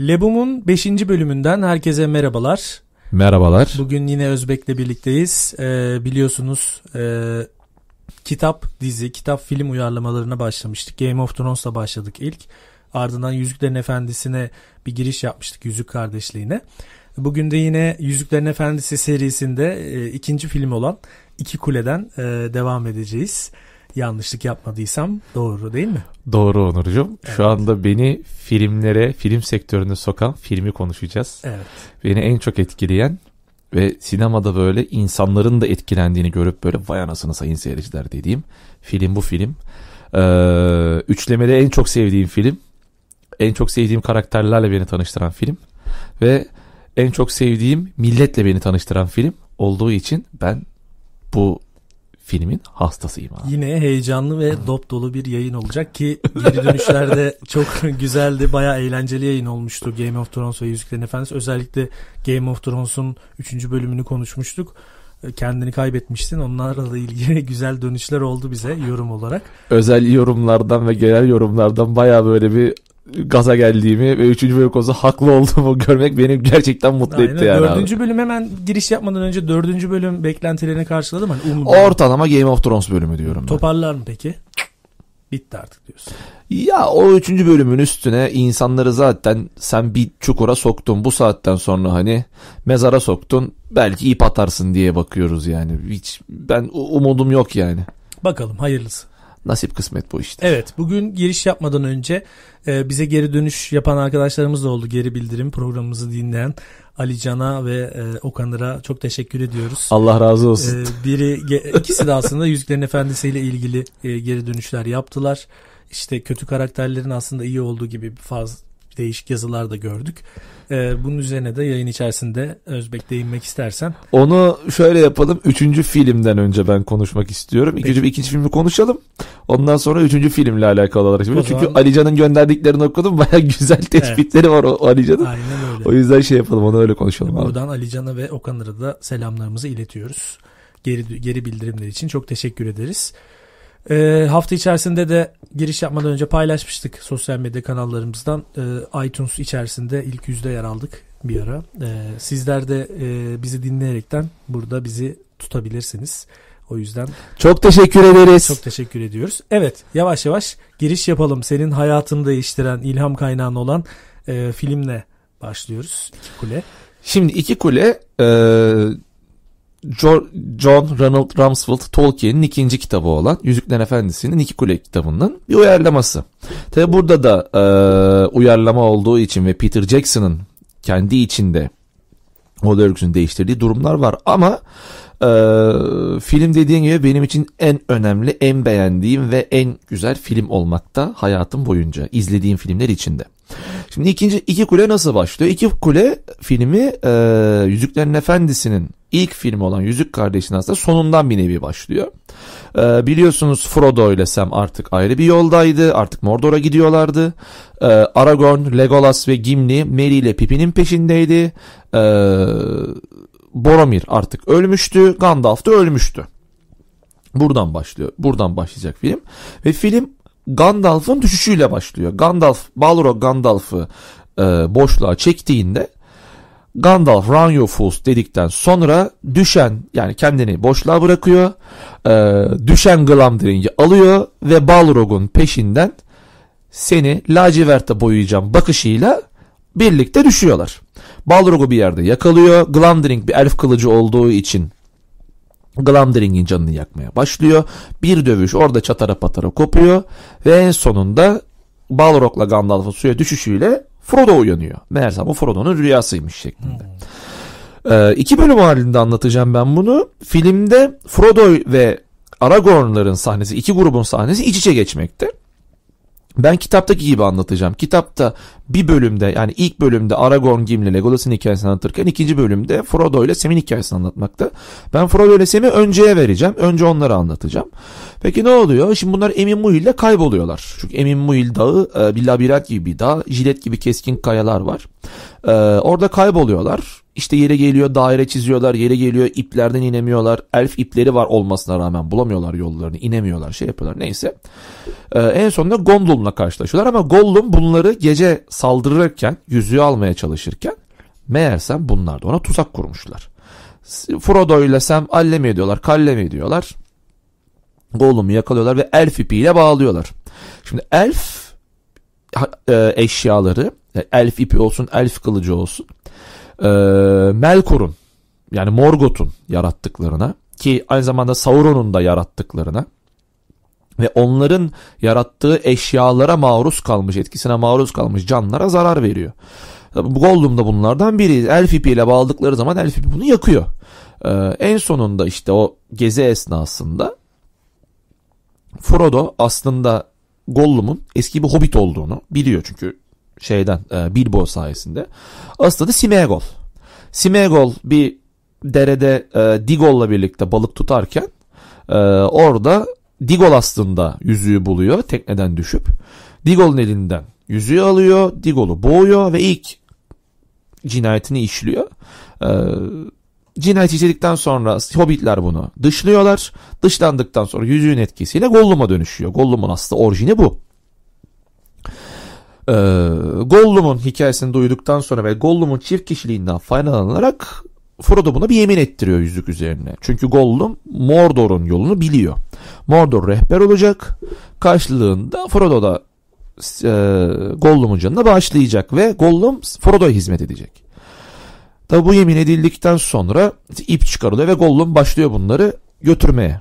Lebum'un 5. bölümünden herkese merhabalar. Merhabalar. Bugün yine Özbek'le birlikteyiz. Ee, biliyorsunuz e, kitap dizi, kitap film uyarlamalarına başlamıştık. Game of Thrones'la başladık ilk. Ardından Yüzüklerin Efendisi'ne bir giriş yapmıştık Yüzük Kardeşliği'ne. Bugün de yine Yüzüklerin Efendisi serisinde e, ikinci film olan İki Kule'den e, devam edeceğiz. Evet yanlışlık yapmadıysam doğru değil mi? Doğru Onurcuğum. Evet. Şu anda beni filmlere, film sektörüne sokan filmi konuşacağız. Evet. Beni en çok etkileyen ve sinemada böyle insanların da etkilendiğini görüp böyle vay anasını sayın seyirciler dediğim film bu film. Ee, üçlemede en çok sevdiğim film. En çok sevdiğim karakterlerle beni tanıştıran film. Ve en çok sevdiğim milletle beni tanıştıran film olduğu için ben bu filmin hastasıyım abi. Yine heyecanlı ve dop dolu bir yayın olacak ki geri dönüşlerde çok güzeldi. Baya eğlenceli yayın olmuştu Game of Thrones ve Yüzüklerin Efendisi. Özellikle Game of Thrones'un 3. bölümünü konuşmuştuk. Kendini kaybetmiştin. Onlarla da ilgili güzel dönüşler oldu bize yorum olarak. Özel yorumlardan ve genel yorumlardan baya böyle bir gaza geldiğimi ve 3. bölüm konusunda haklı olduğumu görmek beni gerçekten mutlu Aynen. etti yani. 4. Abi. bölüm hemen giriş yapmadan önce 4. bölüm beklentilerini karşıladım. mı? Hani Ortalama Game of Thrones bölümü diyorum ben. Toparlar mı peki? Bitti artık diyorsun. Ya o üçüncü bölümün üstüne insanları zaten sen bir çukura soktun. Bu saatten sonra hani mezara soktun. Belki ip atarsın diye bakıyoruz yani. Hiç ben umudum yok yani. Bakalım hayırlısı. Nasip kısmet bu işte. Evet bugün giriş yapmadan önce e, bize geri dönüş yapan arkadaşlarımız da oldu. Geri bildirim programımızı dinleyen Ali Can'a ve e, Okanır'a çok teşekkür ediyoruz. Allah razı olsun. E, biri ikisi de aslında Yüzüklerin Efendisi ile ilgili e, geri dönüşler yaptılar. İşte kötü karakterlerin aslında iyi olduğu gibi faz değişik yazılar da gördük. Ee, bunun üzerine de yayın içerisinde Özbek değinmek istersen. Onu şöyle yapalım. Üçüncü filmden önce ben konuşmak istiyorum. Peki. ikinci filmi konuşalım. Ondan sonra üçüncü filmle alakalı olarak. Çünkü Alican'ın gönderdiklerini okudum. Baya güzel tespitleri evet. var o, Alican'ın. Aynen öyle. O yüzden şey yapalım onu öyle konuşalım. Buradan Alican'a ve Okanır'a da selamlarımızı iletiyoruz. Geri, geri bildirimler için çok teşekkür ederiz. E, hafta içerisinde de giriş yapmadan önce paylaşmıştık sosyal medya kanallarımızdan. E, iTunes içerisinde ilk yüzde yer aldık bir ara. E, sizler de e, bizi dinleyerekten burada bizi tutabilirsiniz. O yüzden çok teşekkür ederiz. Çok teşekkür ediyoruz. Evet, yavaş yavaş giriş yapalım. Senin hayatını değiştiren ilham kaynağın olan e, filmle başlıyoruz. İki Kule. Şimdi İki Kule e, John Ronald Rumsfeld Tolkien'in ikinci kitabı olan Yüzükler Efendisi'nin iki kule kitabının bir uyarlaması. Tabi burada da e, uyarlama olduğu için ve Peter Jackson'ın kendi içinde o örgüsünü değiştirdiği durumlar var ama e, film dediğim gibi benim için en önemli, en beğendiğim ve en güzel film olmakta hayatım boyunca izlediğim filmler içinde. Şimdi ikinci iki kule nasıl başlıyor? İki kule filmi e, Yüzüklerin Efendisi'nin ilk filmi olan Yüzük Kardeşi'nin aslında sonundan bir nevi başlıyor. E, biliyorsunuz Frodo ile Sam artık ayrı bir yoldaydı. Artık Mordor'a gidiyorlardı. E, Aragorn, Legolas ve Gimli Merry ile Pippin'in peşindeydi. E, Boromir artık ölmüştü. Gandalf da ölmüştü. Buradan başlıyor. Buradan başlayacak film. Ve film Gandalf'ın düşüşüyle başlıyor. Gandalf, Balrog Gandalf'ı e, boşluğa çektiğinde Gandalf run your fools dedikten sonra düşen yani kendini boşluğa bırakıyor. E, düşen Glamdring'i alıyor ve Balrog'un peşinden seni laciverte boyayacağım bakışıyla birlikte düşüyorlar. Balrog'u bir yerde yakalıyor. Glamdring bir elf kılıcı olduğu için Glamdring'in canını yakmaya başlıyor. Bir dövüş orada çatara patara kopuyor ve en sonunda Balrog'la Gandalf'ın suya düşüşüyle Frodo uyanıyor. Meğerse bu Frodo'nun rüyasıymış şeklinde. Hmm. Ee, iki bölüm halinde anlatacağım ben bunu. Filmde Frodo ve Aragorn'ların sahnesi, iki grubun sahnesi iç içe geçmekte. Ben kitaptaki gibi anlatacağım. Kitapta bir bölümde yani ilk bölümde Aragorn Gimli Legolas'ın hikayesini anlatırken ikinci bölümde Frodo ile Sam'in hikayesini anlatmakta. Ben Frodo ile Sam'i önceye vereceğim. Önce onları anlatacağım. Peki ne oluyor? Şimdi bunlar Emin Muil'de kayboluyorlar. Çünkü Emin Muil dağı e, bir labirent gibi bir dağ. Jilet gibi keskin kayalar var. E, orada kayboluyorlar. İşte yere geliyor daire çiziyorlar, yere geliyor iplerden inemiyorlar. Elf ipleri var olmasına rağmen bulamıyorlar yollarını, inemiyorlar, şey yapıyorlar. Neyse. Ee, en sonunda Gollum'la karşılaşıyorlar ama Gollum bunları gece saldırırken, yüzüğü almaya çalışırken meğersem bunlar da ona tuzak kurmuşlar. Frodo ile Sam alleme ediyorlar, kalleme ediyorlar. Gollum'u yakalıyorlar ve elf ipiyle bağlıyorlar. Şimdi elf e, eşyaları e, elf ipi olsun elf kılıcı olsun e, Melkor'un yani Morgoth'un yarattıklarına ki aynı zamanda Sauron'un da yarattıklarına ve onların yarattığı eşyalara maruz kalmış, etkisine maruz kalmış canlara zarar veriyor. Gollum da bunlardan biri. Elf ipiyle bağladıkları zaman elf ipi bunu yakıyor. Ee, en sonunda işte o gezi esnasında Frodo aslında Gollum'un eski bir hobbit olduğunu biliyor çünkü şeyden e, Bilbo sayesinde. Aslında da Simeagol. Simeagol bir derede e, Digol'la birlikte balık tutarken e, orada Digol aslında yüzüğü buluyor tekneden düşüp. Digol'un elinden yüzüğü alıyor. Digol'u boğuyor ve ilk cinayetini işliyor. E, cinayet işledikten sonra Hobbitler bunu dışlıyorlar. Dışlandıktan sonra yüzüğün etkisiyle Gollum'a dönüşüyor. Gollum'un aslında orijini bu e, Gollum'un hikayesini duyduktan sonra ve Gollum'un çift kişiliğinden faydalanarak Frodo buna bir yemin ettiriyor yüzük üzerine. Çünkü Gollum Mordor'un yolunu biliyor. Mordor rehber olacak. Karşılığında Frodo da e, Gollum'un canına bağışlayacak ve Gollum Frodo'ya hizmet edecek. Tabi bu yemin edildikten sonra ip çıkarılıyor ve Gollum başlıyor bunları götürmeye.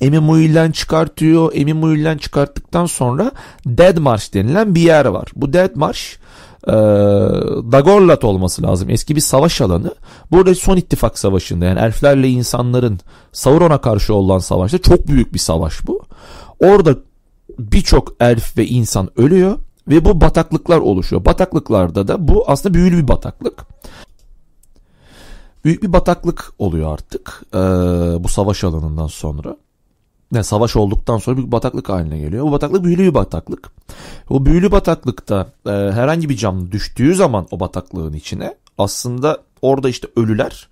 Emi Muil'den çıkartıyor. Emi Muil'den çıkarttıktan sonra Dead Marsh denilen bir yer var. Bu Dead Marsh e, Dagorlat olması lazım. Eski bir savaş alanı. Burada son ittifak savaşında yani elflerle insanların Sauron'a karşı olan savaşta çok büyük bir savaş bu. Orada birçok elf ve insan ölüyor ve bu bataklıklar oluşuyor. Bataklıklarda da bu aslında büyülü bir bataklık. Büyük bir bataklık oluyor artık e, bu savaş alanından sonra yani savaş olduktan sonra bir bataklık haline geliyor. Bu bataklık büyülü bir bataklık. O büyülü bataklıkta e, herhangi bir canlı düştüğü zaman o bataklığın içine aslında orada işte ölüler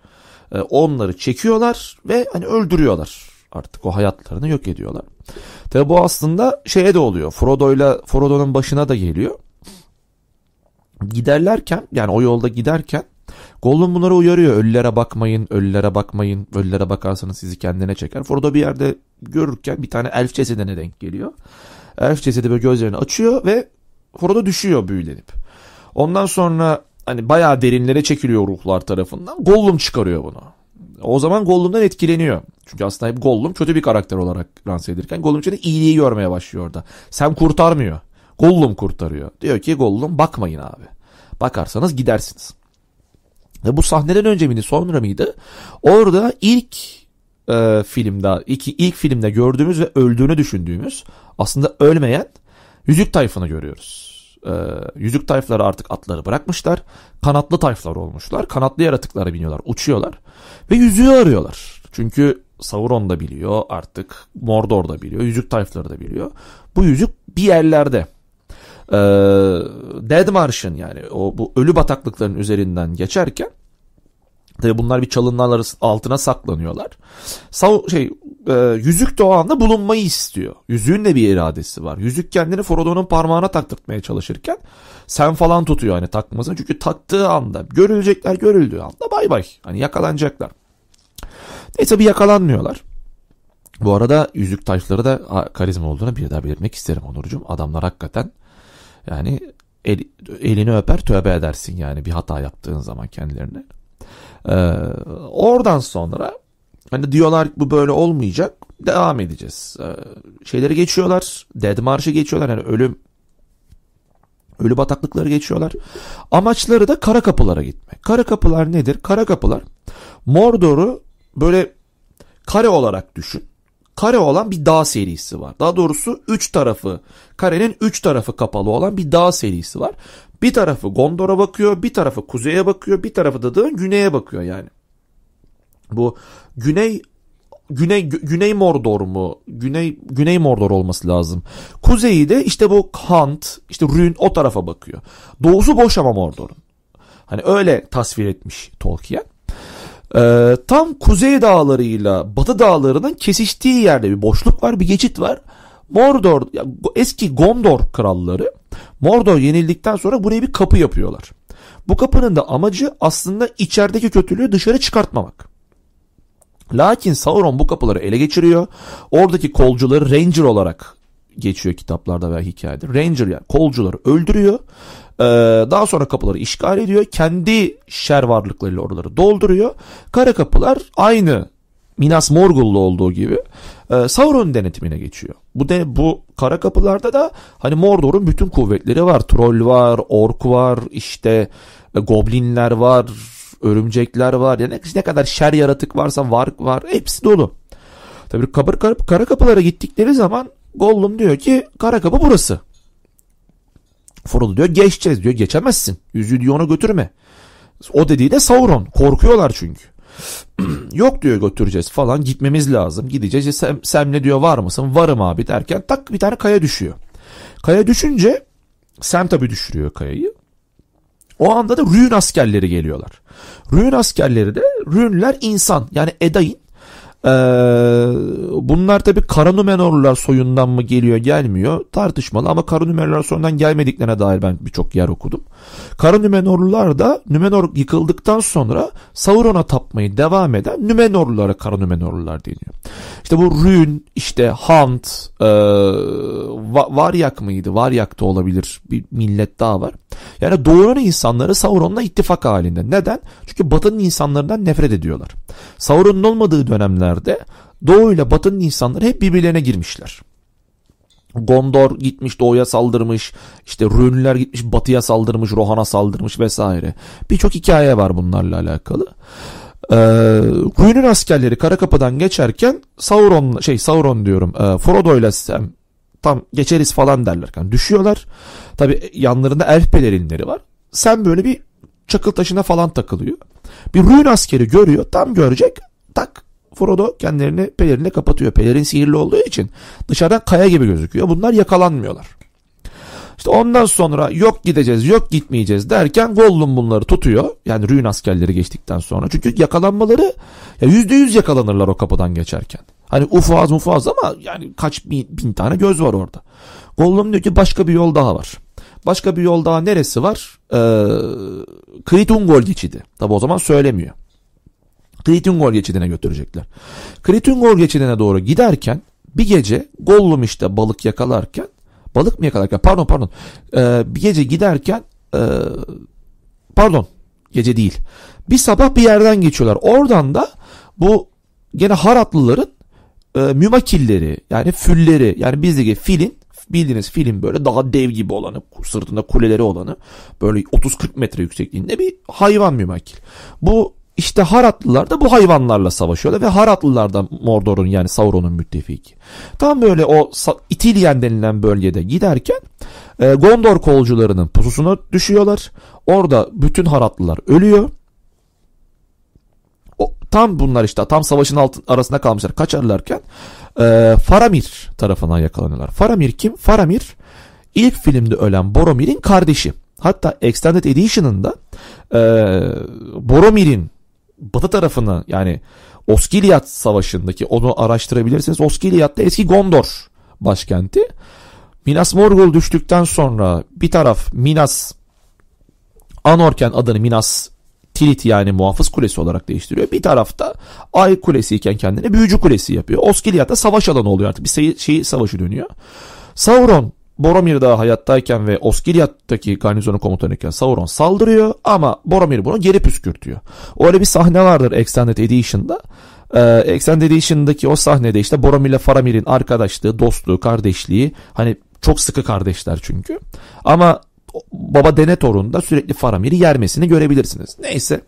e, onları çekiyorlar ve hani öldürüyorlar artık o hayatlarını yok ediyorlar. Tabi bu aslında şeye de oluyor. Frodo'yla Frodo'nun başına da geliyor. Giderlerken yani o yolda giderken Gollum bunları uyarıyor. Ölülere bakmayın, ölülere bakmayın. Ölülere bakarsanız sizi kendine çeker. Frodo bir yerde görürken bir tane elf cesedine denk geliyor. Elf cesedi böyle gözlerini açıyor ve Frodo düşüyor büyülenip. Ondan sonra hani bayağı derinlere çekiliyor ruhlar tarafından. Gollum çıkarıyor bunu. O zaman Gollum'dan etkileniyor. Çünkü aslında hep Gollum kötü bir karakter olarak lanse edilirken Gollum içinde iyiliği görmeye başlıyor orada. Sen kurtarmıyor. Gollum kurtarıyor. Diyor ki Gollum bakmayın abi. Bakarsanız gidersiniz. Ve bu sahneden önce miydi sonra mıydı? Orada ilk e, filmde iki ilk filmde gördüğümüz ve öldüğünü düşündüğümüz aslında ölmeyen yüzük tayfını görüyoruz. E, yüzük tayfları artık atları bırakmışlar. Kanatlı tayflar olmuşlar. Kanatlı yaratıklara biniyorlar, uçuyorlar ve yüzüğü arıyorlar. Çünkü Sauron da biliyor artık Mordor da biliyor. Yüzük tayfları da biliyor. Bu yüzük bir yerlerde e, Dead Marsh'ın yani o bu ölü bataklıkların üzerinden geçerken tabi bunlar bir çalınlar altına saklanıyorlar. Sav, şey e, yüzük de o anda bulunmayı istiyor. Yüzüğün de bir iradesi var. Yüzük kendini Frodo'nun parmağına taktırtmaya çalışırken sen falan tutuyor hani takmasını. Çünkü taktığı anda görülecekler görüldüğü anda bay bay. Hani yakalanacaklar. Neyse bir yakalanmıyorlar. Bu arada yüzük taşları da karizma olduğunu bir daha belirtmek isterim Onurcuğum. Adamlar hakikaten yani el, elini öper tövbe edersin yani bir hata yaptığın zaman kendilerine. Ee, oradan sonra hani diyorlar bu böyle olmayacak devam edeceğiz. Ee, şeyleri geçiyorlar. Dead March'ı geçiyorlar. Yani ölüm ölü bataklıkları geçiyorlar. Amaçları da kara kapılara gitmek. Kara kapılar nedir? Kara kapılar Mordor'u böyle kare olarak düşün kare olan bir dağ serisi var. Daha doğrusu 3 tarafı, karenin 3 tarafı kapalı olan bir dağ serisi var. Bir tarafı Gondor'a bakıyor, bir tarafı kuzeye bakıyor, bir tarafı da, da güneye bakıyor yani. Bu güney Güney Güney Mordor mu? Güney Güney Mordor olması lazım. Kuzeyi de işte bu Kant, işte Rün o tarafa bakıyor. Doğusu boş ama Mordor'un. Hani öyle tasvir etmiş Tolkien. Ee, tam kuzey dağlarıyla batı dağlarının kesiştiği yerde bir boşluk var, bir geçit var. Mordor, eski Gondor kralları Mordor yenildikten sonra buraya bir kapı yapıyorlar. Bu kapının da amacı aslında içerideki kötülüğü dışarı çıkartmamak. Lakin Sauron bu kapıları ele geçiriyor. Oradaki kolcuları Ranger olarak geçiyor kitaplarda veya hikayede. Ranger yani kolcuları öldürüyor. Ee, daha sonra kapıları işgal ediyor. Kendi şer varlıklarıyla oraları dolduruyor. Kara kapılar aynı Minas Morgul'lu olduğu gibi e, Sauron denetimine geçiyor. Bu de bu kara kapılarda da hani Mordor'un bütün kuvvetleri var. Troll var, ork var, işte e, goblinler var, örümcekler var. Yani ne kadar şer yaratık varsa var var hepsi dolu. Tabii kara, kara kapılara gittikleri zaman Gollum diyor ki kara kapı burası. Frodo diyor geçeceğiz diyor geçemezsin. Yüzüğü diyor ona götürme. O dediği de Sauron. Korkuyorlar çünkü. Yok diyor götüreceğiz falan gitmemiz lazım. Gideceğiz. E, Sem, Sem'le diyor var mısın? Varım abi derken tak bir tane kaya düşüyor. Kaya düşünce Sem tabi düşürüyor kayayı. O anda da Rün askerleri geliyorlar. Rün askerleri de Rünler insan yani Edain ee, bunlar tabi Karanumenorlular soyundan mı geliyor gelmiyor tartışmalı ama Karanumenorlular soyundan gelmediklerine dair ben birçok yer okudum. Karanumenorlular da Nümenor yıkıldıktan sonra Sauron'a tapmayı devam eden Nümenorlulara Karanumenorlular deniyor. İşte bu Rün, işte Hant, e, Va- Varyak mıydı? Varyak da olabilir bir millet daha var. Yani doğunun insanları Sauron'la ittifak halinde. Neden? Çünkü batının insanlarından nefret ediyorlar. Sauron'un olmadığı dönemlerde doğu ile batının insanları hep birbirlerine girmişler. Gondor gitmiş doğuya saldırmış, işte Rünler gitmiş batıya saldırmış, Rohan'a saldırmış vesaire. Birçok hikaye var bunlarla alakalı. Ee, Kuyu'nun askerleri Kapıdan geçerken Sauron şey Sauron diyorum e, Frodo ile tam geçeriz falan derlerken düşüyorlar. Tabi yanlarında elf pelerinleri var. Sen böyle bir çakıl taşına falan takılıyor. Bir Rune askeri görüyor. Tam görecek. Tak Frodo kendilerini pelerinle kapatıyor. Pelerin sihirli olduğu için dışarıdan kaya gibi gözüküyor. Bunlar yakalanmıyorlar. İşte ondan sonra yok gideceğiz yok gitmeyeceğiz derken Gollum bunları tutuyor. Yani Rüyün askerleri geçtikten sonra. Çünkü yakalanmaları ya %100 yakalanırlar o kapıdan geçerken. Hani ufuaz mufuaz ama yani kaç bin, bin tane göz var orada. Gollum diyor ki başka bir yol daha var. Başka bir yol daha neresi var? Ee, Kritungol geçidi. Tabi o zaman söylemiyor. Kritungol geçidine götürecekler. Kritungol geçidine doğru giderken bir gece Gollum işte balık yakalarken balık mı yakalarken pardon pardon ee, bir gece giderken e, pardon gece değil bir sabah bir yerden geçiyorlar. Oradan da bu gene Haratlıların e, mümakilleri yani fülleri yani bizdeki filin Bildiğiniz film böyle daha dev gibi olanı, sırtında kuleleri olanı böyle 30-40 metre yüksekliğinde bir hayvan mümakil. Bu işte Haratlılar da bu hayvanlarla savaşıyorlar ve Haratlılar da Mordor'un yani Sauron'un müttefiki. Tam böyle o İtilyen denilen bölgede giderken e, Gondor kolcularının pususuna düşüyorlar. Orada bütün Haratlılar ölüyor tam bunlar işte tam savaşın altın, arasında kalmışlar kaçarlarken e, Faramir tarafından yakalanıyorlar. Faramir kim? Faramir ilk filmde ölen Boromir'in kardeşi. Hatta Extended Edition'ında e, Boromir'in batı tarafını yani Oskiliyat Savaşı'ndaki onu araştırabilirsiniz. Oskiliyat'ta eski Gondor başkenti. Minas Morgul düştükten sonra bir taraf Minas Anorken adını Minas kilit yani muhafız kulesi olarak değiştiriyor. Bir tarafta ay kulesi iken kendini büyücü kulesi yapıyor. Oskiliyat da savaş alanı oluyor artık. Bir şey, şey savaşı dönüyor. Sauron Boromir daha hayattayken ve Oskiliyat'taki garnizonun komutanıyken Sauron saldırıyor ama Boromir bunu geri püskürtüyor. Öyle bir sahne vardır Extended Edition'da. Ee, Extended Edition'daki o sahnede işte Boromir ile Faramir'in arkadaşlığı, dostluğu, kardeşliği hani çok sıkı kardeşler çünkü. Ama Baba denet Torun'da sürekli Faramir'i yermesini görebilirsiniz. Neyse.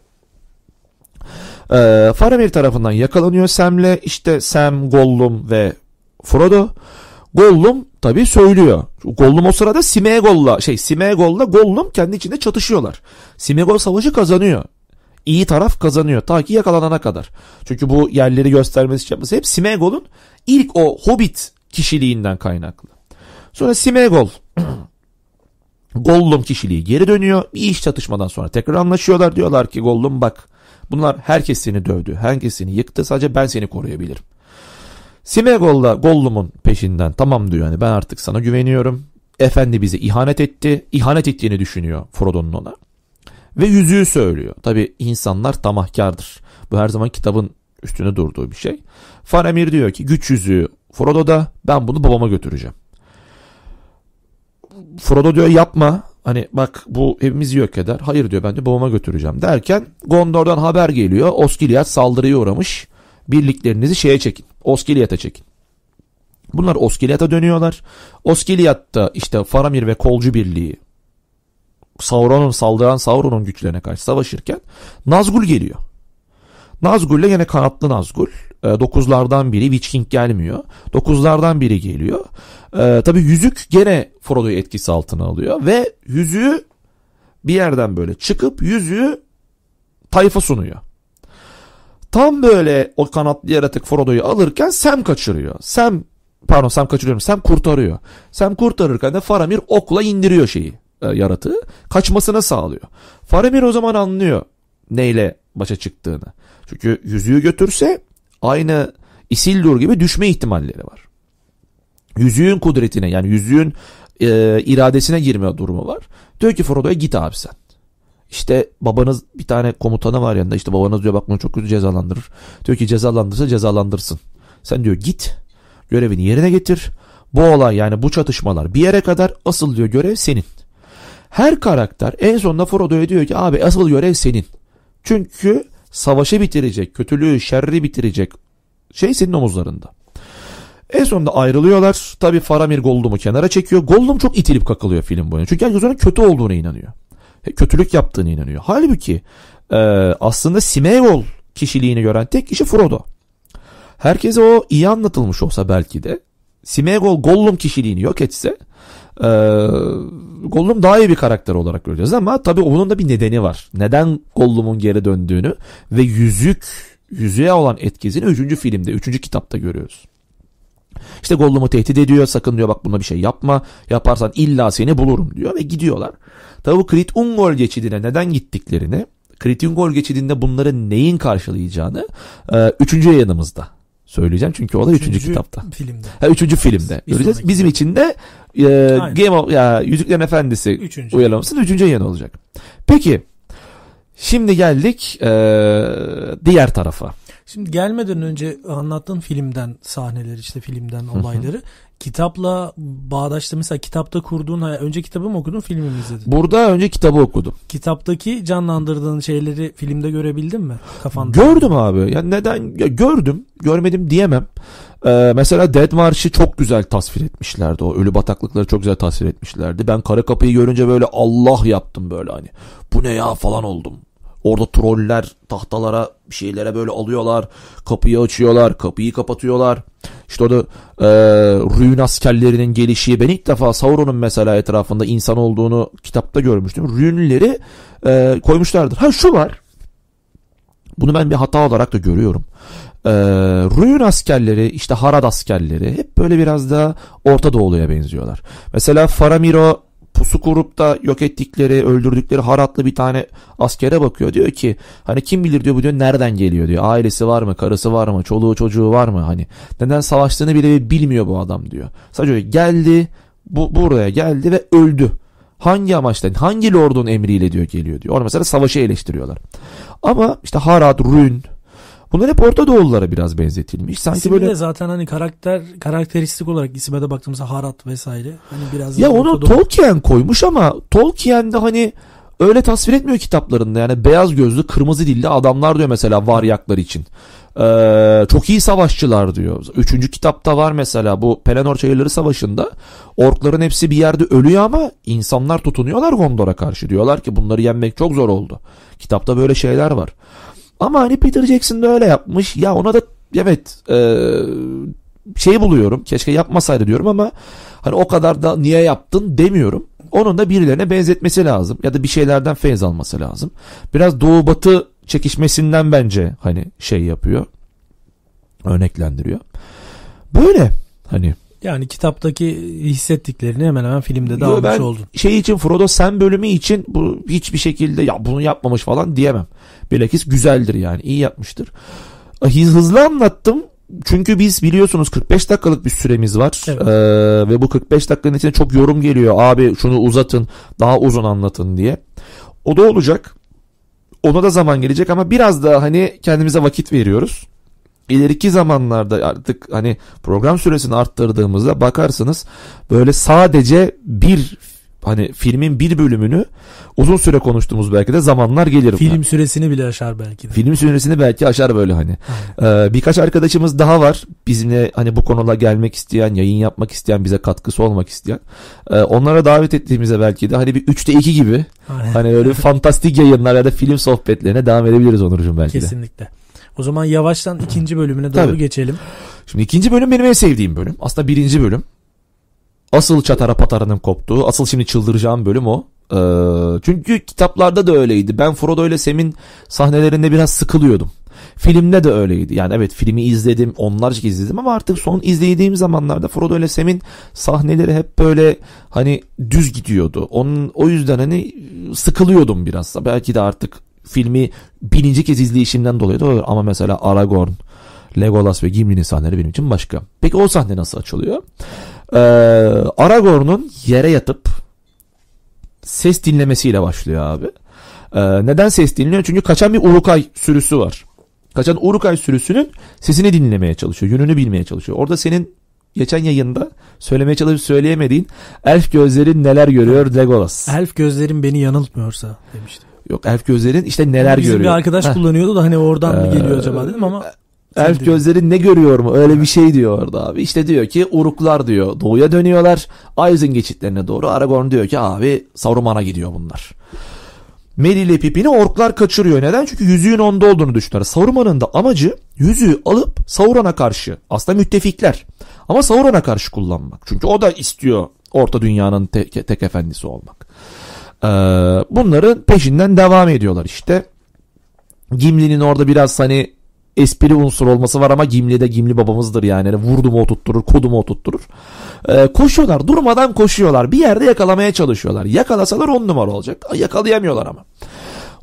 Ee, Faramir tarafından yakalanıyor Sam'le. İşte Sam, Gollum ve Frodo. Gollum tabi söylüyor. Gollum o sırada Smeagol'la şey Smeagol'la Gollum kendi içinde çatışıyorlar. Smeagol savaşı kazanıyor. İyi taraf kazanıyor ta ki yakalanana kadar. Çünkü bu yerleri göstermesi için yapması hep Smeagol'un ilk o Hobbit kişiliğinden kaynaklı. Sonra Smeagol Gollum kişiliği geri dönüyor. Bir iş çatışmadan sonra tekrar anlaşıyorlar. Diyorlar ki Gollum bak bunlar herkes seni dövdü. Herkes seni yıktı. Sadece ben seni koruyabilirim. Simegol da Gollum'un peşinden tamam diyor. Yani ben artık sana güveniyorum. Efendi bize ihanet etti. İhanet ettiğini düşünüyor Frodo'nun ona. Ve yüzüğü söylüyor. Tabi insanlar tamahkardır. Bu her zaman kitabın üstüne durduğu bir şey. Faramir diyor ki güç yüzüğü Frodo'da ben bunu babama götüreceğim. Frodo diyor yapma. Hani bak bu evimizi yok eder. Hayır diyor ben de babama götüreceğim. Derken Gondor'dan haber geliyor. Osgiliath saldırıya uğramış. Birliklerinizi şeye çekin. Osgiliath'a çekin. Bunlar Osgiliath'a dönüyorlar. Osgiliath'ta işte Faramir ve Kolcu Birliği Sauron'un saldıran Sauron'un güçlerine karşı savaşırken Nazgul geliyor. Nazgul ile yine kanatlı Nazgul. Ee, dokuzlardan biri Witch King gelmiyor. Dokuzlardan biri geliyor. Ee, tabii yüzük gene Frodo'yu etkisi altına alıyor ve yüzüğü bir yerden böyle çıkıp yüzüğü tayfa sunuyor. Tam böyle o kanatlı yaratık Frodo'yu alırken Sam kaçırıyor. Sam pardon Sam kaçırıyorum. Sam kurtarıyor. Sam kurtarırken de Faramir okla indiriyor şeyi e, yaratığı. kaçmasına sağlıyor. Faramir o zaman anlıyor neyle başa çıktığını. Çünkü yüzüğü götürse aynı Isildur gibi düşme ihtimalleri var yüzüğün kudretine yani yüzüğün e, iradesine girme durumu var. Diyor ki Frodo'ya git abi sen. İşte babanız bir tane komutanı var yanında işte babanız diyor bak bunu çok kötü cezalandırır. Diyor ki cezalandırsa cezalandırsın. Sen diyor git görevini yerine getir. Bu olay yani bu çatışmalar bir yere kadar asıl diyor görev senin. Her karakter en sonunda Frodo'ya diyor ki abi asıl görev senin. Çünkü savaşı bitirecek, kötülüğü, şerri bitirecek şey senin omuzlarında. En sonunda ayrılıyorlar. Tabi Faramir Gollum'u kenara çekiyor. Gollum çok itilip kakılıyor film boyunca. Çünkü herkes onun kötü olduğuna inanıyor. E, kötülük yaptığını inanıyor. Halbuki e, aslında Smeagol kişiliğini gören tek kişi Frodo. Herkese o iyi anlatılmış olsa belki de Smeagol Gollum kişiliğini yok etse e, Gollum daha iyi bir karakter olarak göreceğiz ama tabi onun da bir nedeni var. Neden Gollum'un geri döndüğünü ve yüzük yüzüğe olan etkisini 3. filmde, 3. kitapta görüyoruz. İşte Gollum'u tehdit ediyor. Sakın diyor bak buna bir şey yapma. Yaparsan illa seni bulurum diyor ve gidiyorlar. Tabi bu Krit Ungol geçidine neden gittiklerini, Krit Ungol geçidinde bunların neyin karşılayacağını e, üçüncü yayınımızda söyleyeceğim. Çünkü o da üçüncü kitapta. Filmde. Ha, 3. filmde. Bir göreceğiz. Bizim için de e, Game of, ya, Yüzüklerin Efendisi üçüncü. uyarlamasının 3. yayın olacak. Peki Şimdi geldik e, diğer tarafa. Şimdi gelmeden önce anlattığın filmden sahneler işte filmden olayları. Kitapla bağdaştı mesela kitapta kurduğun önce kitabı mı okudun filmi mi izledin? Burada önce kitabı okudum. Kitaptaki canlandırdığın şeyleri filmde görebildin mi kafanda? Gördüm abi. Ya neden ya gördüm, görmedim diyemem. Ee, mesela Dead March'ı çok güzel tasvir etmişlerdi. O ölü bataklıkları çok güzel tasvir etmişlerdi. Ben kara kapıyı görünce böyle Allah yaptım böyle hani. Bu ne ya falan oldum. Orada troller tahtalara bir şeylere böyle alıyorlar. Kapıyı açıyorlar. Kapıyı kapatıyorlar. İşte orada e, Rüyun askerlerinin gelişi. Ben ilk defa Sauron'un mesela etrafında insan olduğunu kitapta görmüştüm. Rüyünleri e, koymuşlardır. Ha şu var. Bunu ben bir hata olarak da görüyorum. Ee, Rüyun askerleri işte Harad askerleri hep böyle biraz da Orta doğuya benziyorlar. Mesela Faramiro pusu kurup da yok ettikleri, öldürdükleri haratlı bir tane askere bakıyor. Diyor ki hani kim bilir diyor bu diyor nereden geliyor diyor. Ailesi var mı, karısı var mı, çoluğu çocuğu var mı hani. Neden savaştığını bile bilmiyor bu adam diyor. Sadece geldi bu, buraya geldi ve öldü. Hangi amaçla, hangi lordun emriyle diyor geliyor diyor. Orada mesela savaşı eleştiriyorlar. Ama işte Harad, Rün, Bunlar hep Orta Doğullara biraz benzetilmiş. Sanki İsmi böyle de zaten hani karakter karakteristik olarak isime de baktığımızda Harat vesaire. Hani biraz Ya onu Orta Tolkien koymuş ama Tolkien de hani öyle tasvir etmiyor kitaplarında. Yani beyaz gözlü, kırmızı dilli adamlar diyor mesela varyaklar için. Ee, çok iyi savaşçılar diyor. Üçüncü kitapta var mesela bu Pelennor Çayırları Savaşı'nda orkların hepsi bir yerde ölüyor ama insanlar tutunuyorlar Gondor'a karşı. Diyorlar ki bunları yenmek çok zor oldu. Kitapta böyle şeyler var. Ama hani Peter Jackson da öyle yapmış. Ya ona da evet e, şey buluyorum. Keşke yapmasaydı diyorum ama hani o kadar da niye yaptın demiyorum. Onun da birilerine benzetmesi lazım ya da bir şeylerden feyz alması lazım. Biraz doğu batı çekişmesinden bence hani şey yapıyor. Örneklendiriyor. Böyle hani yani kitaptaki hissettiklerini hemen hemen filmde de Yo, almış ben oldun. Şey için Frodo sen bölümü için bu hiçbir şekilde ya bunu yapmamış falan diyemem. Bilakis güzeldir yani iyi yapmıştır. Ah, hızlı anlattım çünkü biz biliyorsunuz 45 dakikalık bir süremiz var evet. ee, ve bu 45 dakikanın içinde çok yorum geliyor. Abi şunu uzatın daha uzun anlatın diye. O da olacak. Ona da zaman gelecek ama biraz daha hani kendimize vakit veriyoruz ileriki zamanlarda artık hani program süresini arttırdığımızda bakarsınız böyle sadece bir hani filmin bir bölümünü uzun süre konuştuğumuz belki de zamanlar gelir. Film yani. süresini bile aşar belki de. Film süresini belki aşar böyle hani. ee, birkaç arkadaşımız daha var bizimle hani bu konuda gelmek isteyen, yayın yapmak isteyen, bize katkısı olmak isteyen. Ee, onlara davet ettiğimizde belki de hani bir 3'te 2 gibi hani öyle fantastik yayınlar ya da film sohbetlerine devam edebiliriz Onurcuğum belki Kesinlikle. de. Kesinlikle. O zaman yavaştan ikinci bölümüne doğru Tabii. geçelim. Şimdi ikinci bölüm benim en sevdiğim bölüm. Aslında birinci bölüm. Asıl çatara pataranın koptuğu, asıl şimdi çıldıracağım bölüm o. Ee, çünkü kitaplarda da öyleydi. Ben Frodo ile Sam'in sahnelerinde biraz sıkılıyordum. Filmde de öyleydi. Yani evet filmi izledim, onlarca izledim ama artık son izlediğim zamanlarda Frodo ile Sam'in sahneleri hep böyle hani düz gidiyordu. Onun o yüzden hani sıkılıyordum biraz. Belki de artık filmi bininci kez izleyişimden dolayı da olur. Ama mesela Aragorn, Legolas ve Gimli'nin sahneleri benim için başka. Peki o sahne nasıl açılıyor? Ee, Aragorn'un yere yatıp ses dinlemesiyle başlıyor abi. Ee, neden ses dinliyor? Çünkü kaçan bir Urukay sürüsü var. Kaçan Urukay sürüsünün sesini dinlemeye çalışıyor. Yönünü bilmeye çalışıyor. Orada senin geçen yayında söylemeye çalışıp söyleyemediğin elf gözlerin neler görüyor Legolas. Elf gözlerin beni yanıltmıyorsa demişti. Yok Elf Gözler'in işte neler Bizim görüyor. bir arkadaş Heh. kullanıyordu da hani oradan mı ee, geliyor acaba dedim ama Elf gözlerin ne görüyor mu? Öyle bir şey diyor orada abi. İşte diyor ki Uruklar diyor doğuya dönüyorlar. Aizen geçitlerine doğru. Aragorn diyor ki abi Saruman'a gidiyor bunlar. Merry ile Pippin'i orklar kaçırıyor. Neden? Çünkü yüzüğün onda olduğunu düşünüyorlar. Saruman'ın da amacı yüzüğü alıp Sauron'a karşı aslında müttefikler ama Sauron'a karşı kullanmak. Çünkü o da istiyor orta dünyanın tek, tek efendisi olmak. Ee, bunların peşinden devam ediyorlar işte. Gimli'nin orada biraz hani espri unsur olması var ama Gimli de Gimli babamızdır yani. yani vurdu mu oturtturur, kodu mu oturtturur. Ee, koşuyorlar, durmadan koşuyorlar. Bir yerde yakalamaya çalışıyorlar. Yakalasalar on numara olacak. Yakalayamıyorlar ama.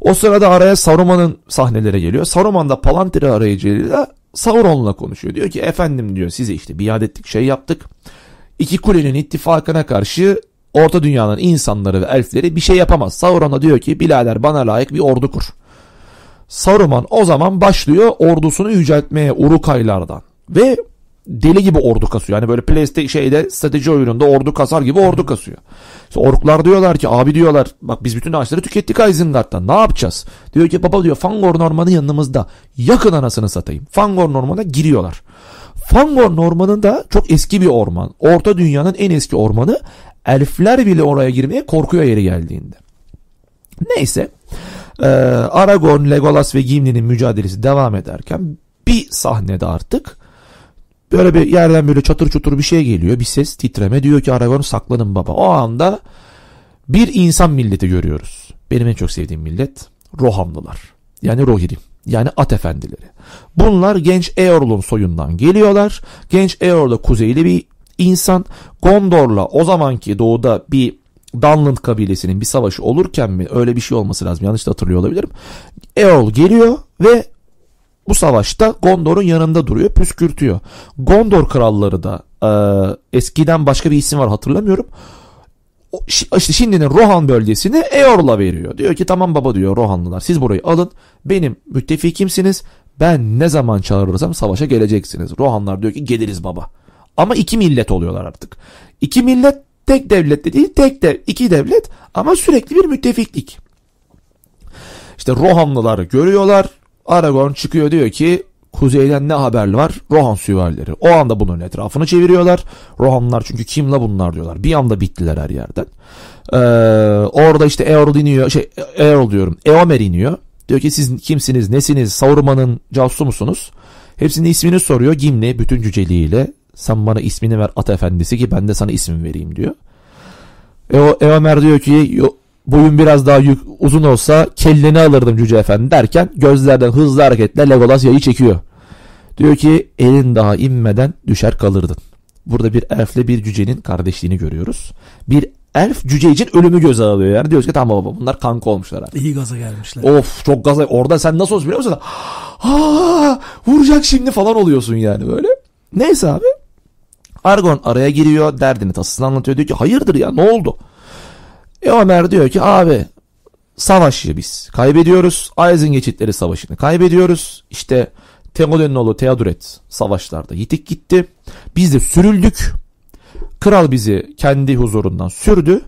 O sırada araya Saruman'ın sahneleri geliyor. Saruman da Palantir'i arayıcıyla Sauron'la konuşuyor. Diyor ki efendim diyor size işte biat ettik şey yaptık. İki kulenin ittifakına karşı Orta dünyanın insanları ve elfleri bir şey yapamaz. Sauron'a diyor ki bilader bana layık bir ordu kur. Saruman o zaman başlıyor ordusunu yüceltmeye Urukaylardan. Ve deli gibi ordu kasıyor. Yani böyle PlayStation şeyde strateji oyununda ordu kasar gibi ordu kasıyor. İşte orklar diyorlar ki abi diyorlar bak biz bütün ağaçları tükettik Isengard'dan ne yapacağız? Diyor ki baba diyor Fangorn ormanı yanımızda yakın anasını satayım. Fangorn ormanına giriyorlar. Fangorn ormanı da çok eski bir orman. Orta dünyanın en eski ormanı elfler bile oraya girmeye korkuyor yeri geldiğinde. Neyse e, Aragorn, Legolas ve Gimli'nin mücadelesi devam ederken bir sahnede artık böyle bir yerden böyle çatır çutur bir şey geliyor. Bir ses titreme diyor ki Aragorn saklanın baba. O anda bir insan milleti görüyoruz. Benim en çok sevdiğim millet Rohamlılar. Yani Rohirrim. Yani at efendileri. Bunlar genç Eorl'un soyundan geliyorlar. Genç Eorl da kuzeyli bir İnsan Gondor'la o zamanki doğuda bir Dunland kabilesinin bir savaşı olurken mi öyle bir şey olması lazım yanlış da hatırlıyor olabilirim. Eol geliyor ve bu savaşta Gondor'un yanında duruyor püskürtüyor. Gondor kralları da e, eskiden başka bir isim var hatırlamıyorum. O, işte şimdinin Rohan bölgesini Eor'la veriyor. Diyor ki tamam baba diyor Rohanlılar siz burayı alın benim müttefikimsiniz ben ne zaman çağırırsam savaşa geleceksiniz. Rohanlar diyor ki geliriz baba. Ama iki millet oluyorlar artık. İki millet tek devlet de değil, tek dev, iki devlet ama sürekli bir müttefiklik. İşte Rohanlıları görüyorlar. Aragorn çıkıyor diyor ki kuzeyden ne haber var? Rohan süvarileri. O anda bunun etrafını çeviriyorlar. Rohanlılar çünkü kimle bunlar diyorlar. Bir anda bittiler her yerden. Ee, orada işte Eorl iniyor. Şey Eorl diyorum. Eomer iniyor. Diyor ki siz kimsiniz, nesiniz, Sauron'un casusu musunuz? Hepsinin ismini soruyor Gimli bütün cüceliğiyle. Sen bana ismini ver at efendisi ki ben de sana isim vereyim diyor. E, o, e Ömer diyor ki boyun biraz daha yük, uzun olsa kelleni alırdım Cüce Efendi derken gözlerden hızlı hareketle Legolas yayı çekiyor. Diyor ki elin daha inmeden düşer kalırdın. Burada bir elfle bir cücenin kardeşliğini görüyoruz. Bir elf cüce için ölümü göze alıyor yani. Diyoruz ki tamam baba bunlar kanka olmuşlar artık. İyi gaza gelmişler. Of çok gaza. Orada sen nasıl olsun biliyor musun? Ha, vuracak şimdi falan oluyorsun yani böyle. Neyse abi. Argon araya giriyor derdini tasasını anlatıyor diyor ki hayırdır ya ne oldu? E Ömer diyor ki abi savaşı biz kaybediyoruz. Aizen geçitleri savaşını kaybediyoruz. İşte Teoden'in oğlu Teoduret savaşlarda yitik gitti. Biz de sürüldük. Kral bizi kendi huzurundan sürdü.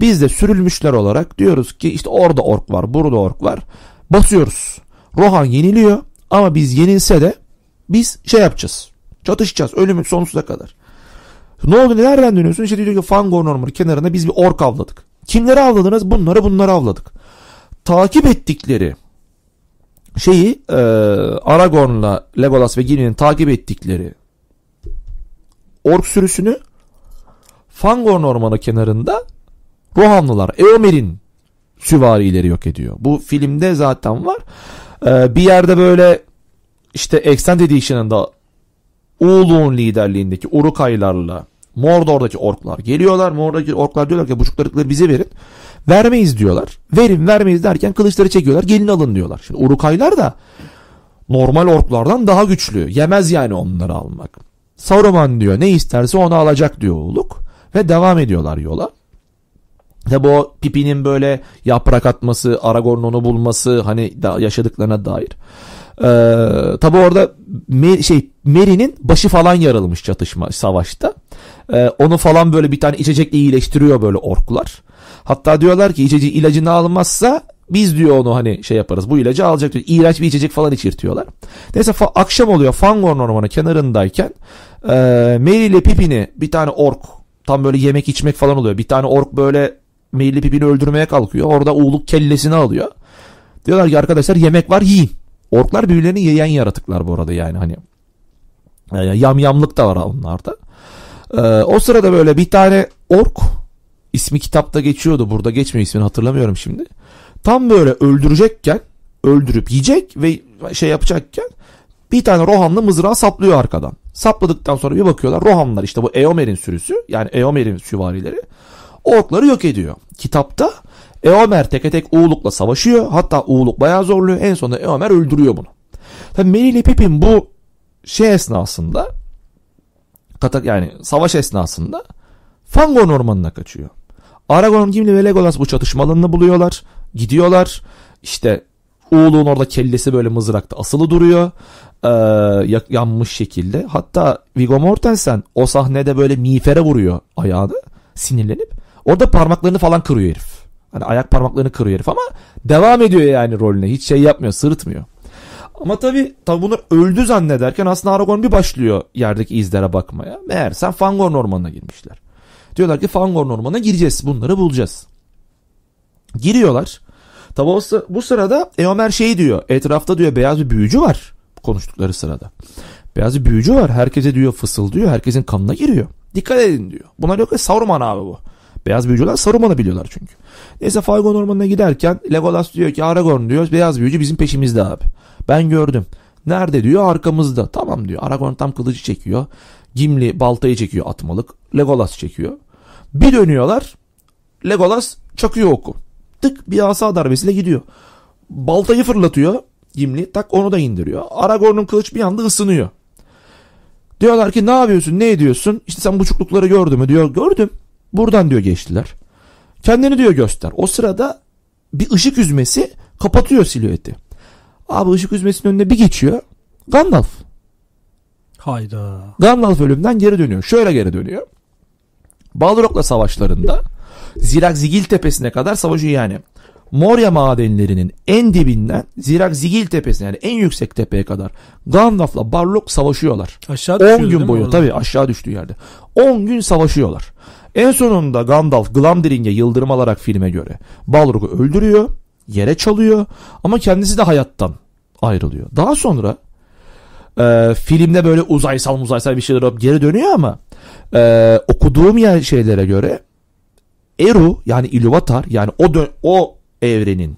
Biz de sürülmüşler olarak diyoruz ki işte orada ork var, burada ork var. Basıyoruz. Rohan yeniliyor ama biz yenilse de biz şey yapacağız. Çatışacağız ölümün sonsuza kadar. Ne oldu nereden dönüyorsun? İşte diyor ki Fangorn Ormanı kenarında biz bir ork avladık. Kimleri avladınız? Bunları bunları avladık. Takip ettikleri şeyi e, Aragorn'la Legolas ve Gimli'nin takip ettikleri ork sürüsünü Fangorn Ormanı kenarında Rohanlılar, Eomer'in süvarileri yok ediyor. Bu filmde zaten var. Ee, bir yerde böyle işte Extended Edition'ında Uğul'un liderliğindeki Urukaylarla Mordor'daki orklar geliyorlar. Mordor'daki orklar diyorlar ki bu çocukları bize verin. Vermeyiz diyorlar. Verin vermeyiz derken kılıçları çekiyorlar. Gelin alın diyorlar. Şimdi Urukaylar da normal orklardan daha güçlü. Yemez yani onları almak. Saruman diyor ne isterse onu alacak diyor Uluk. Ve devam ediyorlar yola. Tabi bu Pipi'nin böyle yaprak atması, Aragorn'un onu bulması hani da yaşadıklarına dair. Ee, tabi orada Mer şey Meri'nin başı falan yarılmış çatışma savaşta. Ee, onu falan böyle bir tane içecekle iyileştiriyor böyle orklar. Hatta diyorlar ki içeceği ilacını almazsa biz diyor onu hani şey yaparız bu ilacı alacak diyor. İğrenç bir içecek falan içirtiyorlar. Neyse fa- akşam oluyor Fangorn ormanı kenarındayken e, Mary ile Pippin'i bir tane ork tam böyle yemek içmek falan oluyor. Bir tane ork böyle Mary ile Pippin'i öldürmeye kalkıyor. Orada uğluk kellesini alıyor. Diyorlar ki arkadaşlar yemek var yiyin. Orklar büyülerini yiyen yaratıklar bu arada yani hani. Yani e, yamyamlık da var onlarda. Ee, o sırada böyle bir tane ork ismi kitapta geçiyordu. Burada geçmiyor ismini hatırlamıyorum şimdi. Tam böyle öldürecekken öldürüp yiyecek ve şey yapacakken bir tane Rohanlı mızrağı saplıyor arkadan. Sapladıktan sonra bir bakıyorlar Rohanlar işte bu Eomer'in sürüsü yani Eomer'in süvarileri orkları yok ediyor. Kitapta Eomer teke tek Uğuluk'la savaşıyor. Hatta Uğuluk bayağı zorluyor. En sonunda Eomer öldürüyor bunu. Tabii Meri ile Pippin bu şey esnasında katak yani savaş esnasında Fangon ormanına kaçıyor. Aragorn, Gimli ve Legolas bu çatışma alanını buluyorlar. Gidiyorlar. İşte Uğul'un orada kellesi böyle mızrakta asılı duruyor. Ee, yanmış şekilde. Hatta Viggo Mortensen o sahnede böyle miğfere vuruyor ayağını sinirlenip. Orada parmaklarını falan kırıyor herif. Hani ayak parmaklarını kırıyor herif ama devam ediyor yani rolüne. Hiç şey yapmıyor, sırıtmıyor. Ama tabii tabi bunlar öldü zannederken aslında Aragorn bir başlıyor yerdeki izlere bakmaya. Meğer sen Fangorn ormanına girmişler. Diyorlar ki Fangorn ormanına gireceğiz. Bunları bulacağız. Giriyorlar. Tabi bu sırada Eomer şey diyor. Etrafta diyor beyaz bir büyücü var. Konuştukları sırada. Beyaz bir büyücü var. Herkese diyor fısıldıyor. Herkesin kanına giriyor. Dikkat edin diyor. Bunlar diyor ki Saruman abi bu. Beyaz büyücüler Saruman'ı biliyorlar çünkü. Neyse Fargon ormanına giderken Legolas diyor ki Aragorn diyor beyaz büyücü bizim peşimizde abi. Ben gördüm. Nerede diyor arkamızda. Tamam diyor. Aragorn tam kılıcı çekiyor. Gimli baltayı çekiyor atmalık. Legolas çekiyor. Bir dönüyorlar. Legolas çakıyor oku. Tık bir asa darbesiyle gidiyor. Baltayı fırlatıyor. Gimli tak onu da indiriyor. Aragorn'un kılıç bir anda ısınıyor. Diyorlar ki ne yapıyorsun ne ediyorsun? İşte sen buçuklukları gördün mü diyor. Gördüm. Buradan diyor geçtiler. Kendini diyor göster. O sırada bir ışık üzmesi kapatıyor silüeti. Abi ışık üzmesinin önüne bir geçiyor. Gandalf. Hayda. Gandalf ölümden geri dönüyor. Şöyle geri dönüyor. Balrog'la savaşlarında Zirak Zigil tepesine kadar savaşıyor yani. Moria madenlerinin en dibinden Zirak Zigil tepesine yani en yüksek tepeye kadar Gandalf'la Barlog savaşıyorlar. Aşağı 10 gün boyu tabi aşağı düştüğü yerde. 10 gün savaşıyorlar. En sonunda Gandalf Glamdring'e yıldırım alarak filme göre Balrog'u öldürüyor, yere çalıyor ama kendisi de hayattan ayrılıyor. Daha sonra e, filmde böyle uzaysal uzaysal bir şeyler alıp geri dönüyor ama e, okuduğum yer şeylere göre Eru yani Iluvatar yani o dön- o evrenin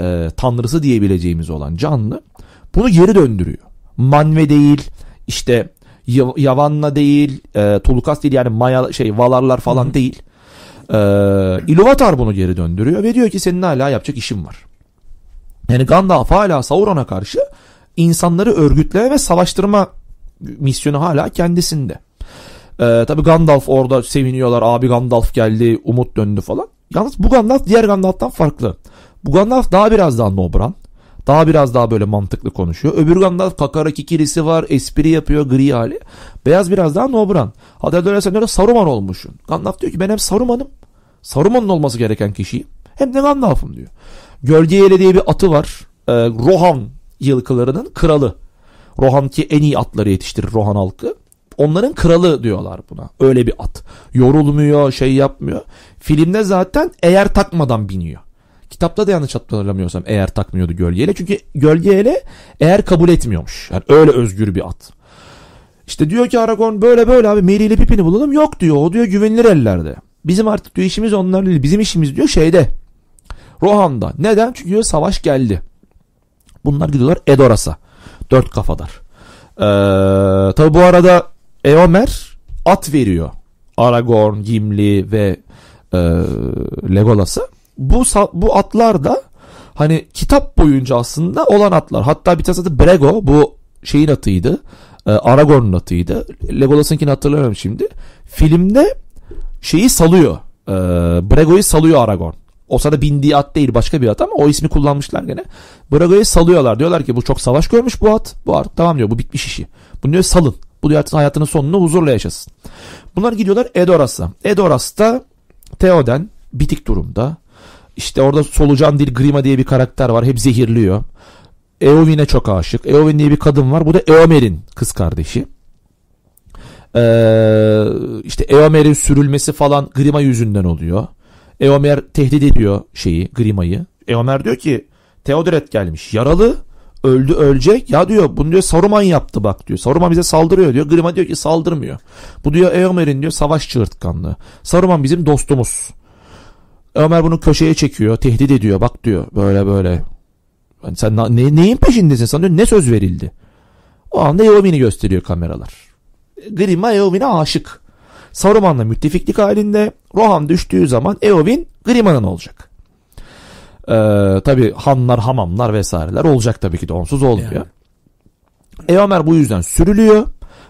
e, tanrısı diyebileceğimiz olan canlı bunu geri döndürüyor. Manve değil işte Yavanla değil, e, Tulukas değil yani Maya şey Valarlar falan Hı-hı. değil. E, İluvatar bunu geri döndürüyor ve diyor ki senin hala yapacak işin var. Yani Gandalf hala Sauron'a karşı insanları örgütleme ve savaştırma misyonu hala kendisinde. Ee, tabii Gandalf orada seviniyorlar. Abi Gandalf geldi, umut döndü falan. Yalnız bu Gandalf diğer Gandalf'tan farklı. Bu Gandalf daha biraz daha nobran. Daha biraz daha böyle mantıklı konuşuyor. Öbür Gandalf kakara kikirisi var. Espri yapıyor gri hali. Beyaz biraz daha nobran. Hatta dönersen öyle Saruman olmuşsun. Gandalf diyor ki ben hem Saruman'ım. Saruman'ın olması gereken kişiyim. Hem de Gandalf'ım diyor. Gölgeyeli diye bir atı var. Ee, Rohan yılkılarının kralı. Rohan ki en iyi atları yetiştirir Rohan halkı. Onların kralı diyorlar buna. Öyle bir at. Yorulmuyor, şey yapmıyor. Filmde zaten eğer takmadan biniyor. Kitapta da yanlış hatırlamıyorsam eğer takmıyordu gölgeyle. Çünkü gölgeyle eğer kabul etmiyormuş. Yani öyle özgür bir at. İşte diyor ki Aragorn böyle böyle abi Meri ile Pipin'i bulalım. Yok diyor o diyor güvenilir ellerde. Bizim artık diyor işimiz onlar değil. Bizim işimiz diyor şeyde. Rohan'da. Neden? Çünkü diyor savaş geldi. Bunlar gidiyorlar Edoras'a. Dört kafadar. Ee, tabi bu arada Eomer at veriyor. Aragorn, Gimli ve e, Legolas'a bu bu atlar da hani kitap boyunca aslında olan atlar. Hatta bir tane Brego bu şeyin atıydı. E, Aragorn'un atıydı. Legolas'ınkini hatırlamıyorum şimdi. Filmde şeyi salıyor. E, Brego'yu salıyor Aragorn. O sırada bindiği at değil başka bir at ama o ismi kullanmışlar gene. Brego'yu salıyorlar. Diyorlar ki bu çok savaş görmüş bu at. Bu at tamam diyor bu bitmiş işi. Bunu diyor salın. Bu diyor hayatının sonunu huzurla yaşasın. Bunlar gidiyorlar Edoras'a. Edoras'ta Theoden bitik durumda. İşte orada solucan değil Grima diye bir karakter var. Hep zehirliyor. Eowyn'e çok aşık. Eowyn diye bir kadın var. Bu da Eomer'in kız kardeşi. Ee, işte Eomer'in sürülmesi falan Grima yüzünden oluyor. Eomer tehdit ediyor şeyi Grima'yı. Eomer diyor ki Teodoret gelmiş yaralı öldü ölecek ya diyor bunu diyor Saruman yaptı bak diyor. Saruman bize saldırıyor diyor. Grima diyor ki saldırmıyor. Bu diyor Eomer'in diyor savaş çığırtkanlığı. Saruman bizim dostumuz. Ömer bunu köşeye çekiyor. Tehdit ediyor. Bak diyor böyle böyle. Yani sen ne, neyin peşindesin sana diyor. Ne söz verildi? O anda Yeovin'i gösteriyor kameralar. Grima Eowyn'e aşık. Saruman'la müttefiklik halinde Rohan düştüğü zaman Eowyn Grima'nın olacak. Ee, tabi hanlar, hamamlar vesaireler olacak tabii ki de onsuz olmuyor. Yani. Eomer bu yüzden sürülüyor.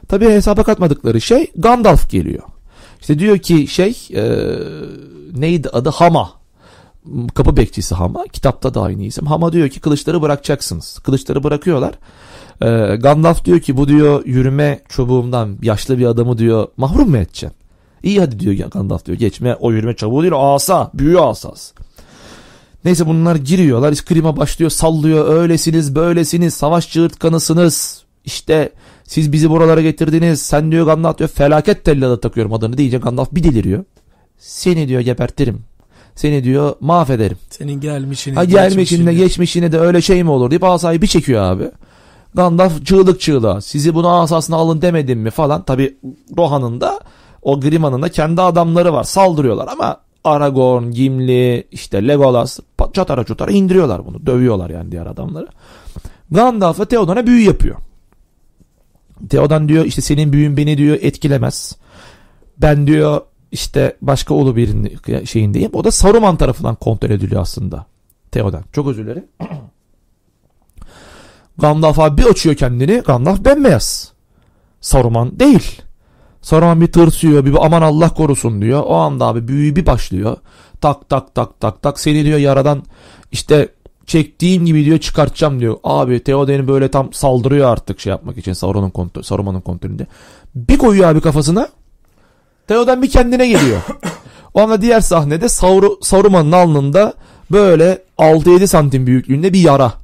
Tabi hesaba katmadıkları şey Gandalf geliyor. İşte diyor ki şey e, neydi adı Hama kapı bekçisi Hama kitapta da aynı isim Hama diyor ki kılıçları bırakacaksınız kılıçları bırakıyorlar e, Gandalf diyor ki bu diyor yürüme çubuğumdan yaşlı bir adamı diyor mahrum mu edeceksin İyi hadi diyor Gandalf diyor geçme o yürüme çubuğu değil asa büyü asası Neyse bunlar giriyorlar. İskrima başlıyor sallıyor. Öylesiniz böylesiniz. Savaş çığırtkanısınız. İşte siz bizi buralara getirdiniz. Sen diyor Gandalf diyor felaket tellada takıyorum adını diyecek Gandalf bir deliriyor. Seni diyor gebertirim. Seni diyor mahvederim. Senin gelmişini. Ha gelmişinle geçmişine de öyle şey mi olur deyip asayı bir çekiyor abi. Gandalf çığlık çığlığa sizi bunu asasına alın demedim mi falan. Tabi Rohan'ın da o Griman'ın da kendi adamları var saldırıyorlar ama Aragorn, Gimli, işte Legolas çatara çutara indiriyorlar bunu. Dövüyorlar yani diğer adamları. Gandalf ve Theoden'e büyü yapıyor. Teo'dan diyor işte senin büyün beni diyor etkilemez. Ben diyor işte başka oğlu birinin şeyindeyim. O da Saruman tarafından kontrol ediliyor aslında. Teo'dan. Çok özür dilerim. Gandalf abi bir açıyor kendini. Gandalf bembeyaz. Saruman değil. Saruman bir tırsıyor. Bir aman Allah korusun diyor. O anda abi büyü bir başlıyor. Tak tak tak tak tak. Seni diyor yaradan işte çektiğim gibi diyor çıkartacağım diyor. Abi Theoden'i böyle tam saldırıyor artık şey yapmak için Sauron'un kontrol, Saruman'ın kontrolünde. Bir koyuyor abi kafasına. Theoden bir kendine geliyor. Ona diğer sahnede Saur Saruman'ın alnında böyle 6-7 santim büyüklüğünde bir yara.